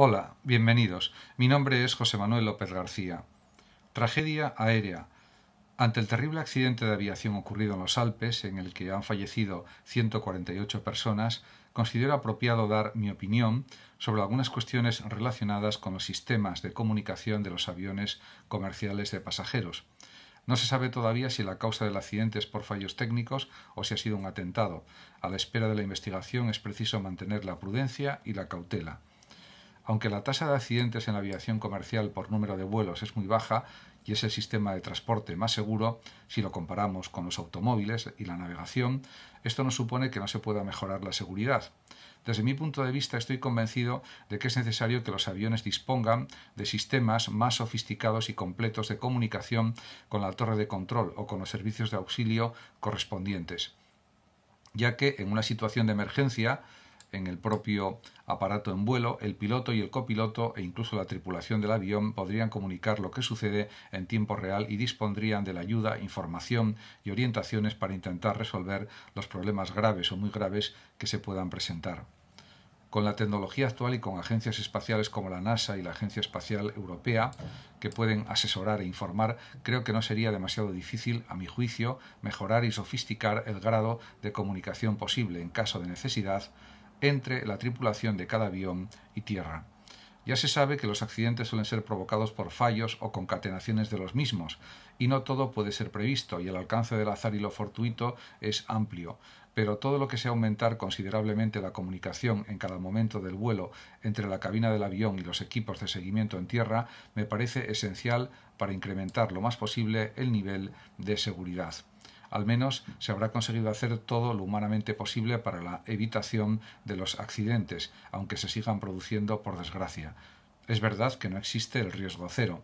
Hola, bienvenidos. Mi nombre es José Manuel López García. Tragedia aérea. Ante el terrible accidente de aviación ocurrido en los Alpes, en el que han fallecido 148 personas, considero apropiado dar mi opinión sobre algunas cuestiones relacionadas con los sistemas de comunicación de los aviones comerciales de pasajeros. No se sabe todavía si la causa del accidente es por fallos técnicos o si ha sido un atentado. A la espera de la investigación es preciso mantener la prudencia y la cautela. Aunque la tasa de accidentes en la aviación comercial por número de vuelos es muy baja y es el sistema de transporte más seguro si lo comparamos con los automóviles y la navegación, esto no supone que no se pueda mejorar la seguridad. Desde mi punto de vista estoy convencido de que es necesario que los aviones dispongan de sistemas más sofisticados y completos de comunicación con la torre de control o con los servicios de auxilio correspondientes, ya que en una situación de emergencia en el propio aparato en vuelo, el piloto y el copiloto e incluso la tripulación del avión podrían comunicar lo que sucede en tiempo real y dispondrían de la ayuda, información y orientaciones para intentar resolver los problemas graves o muy graves que se puedan presentar. Con la tecnología actual y con agencias espaciales como la NASA y la Agencia Espacial Europea, que pueden asesorar e informar, creo que no sería demasiado difícil, a mi juicio, mejorar y sofisticar el grado de comunicación posible en caso de necesidad entre la tripulación de cada avión y tierra. Ya se sabe que los accidentes suelen ser provocados por fallos o concatenaciones de los mismos, y no todo puede ser previsto, y el alcance del azar y lo fortuito es amplio, pero todo lo que sea aumentar considerablemente la comunicación en cada momento del vuelo entre la cabina del avión y los equipos de seguimiento en tierra me parece esencial para incrementar lo más posible el nivel de seguridad al menos se habrá conseguido hacer todo lo humanamente posible para la evitación de los accidentes, aunque se sigan produciendo por desgracia. Es verdad que no existe el riesgo cero,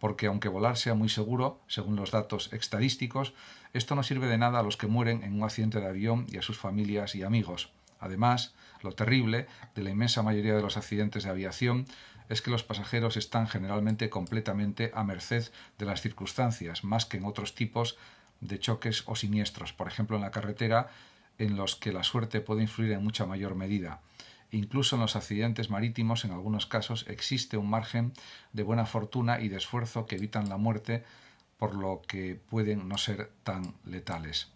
porque aunque volar sea muy seguro, según los datos estadísticos, esto no sirve de nada a los que mueren en un accidente de avión y a sus familias y amigos. Además, lo terrible de la inmensa mayoría de los accidentes de aviación es que los pasajeros están generalmente completamente a merced de las circunstancias, más que en otros tipos de choques o siniestros, por ejemplo en la carretera, en los que la suerte puede influir en mucha mayor medida. Incluso en los accidentes marítimos, en algunos casos, existe un margen de buena fortuna y de esfuerzo que evitan la muerte, por lo que pueden no ser tan letales.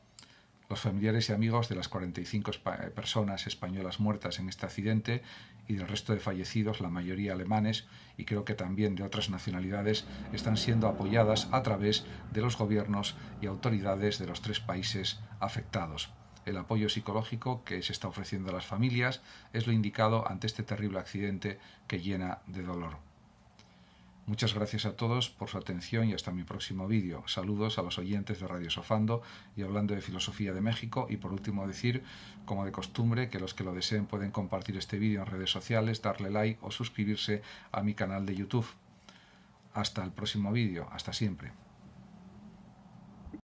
Los familiares y amigos de las 45 eh, personas españolas muertas en este accidente y del resto de fallecidos, la mayoría alemanes y creo que también de otras nacionalidades, están siendo apoyadas a través de los gobiernos y autoridades de los tres países afectados. El apoyo psicológico que se está ofreciendo a las familias es lo indicado ante este terrible accidente que llena de dolor. Muchas gracias a todos por su atención y hasta mi próximo vídeo. Saludos a los oyentes de Radio Sofando y hablando de filosofía de México y por último decir, como de costumbre, que los que lo deseen pueden compartir este vídeo en redes sociales, darle like o suscribirse a mi canal de YouTube. Hasta el próximo vídeo, hasta siempre.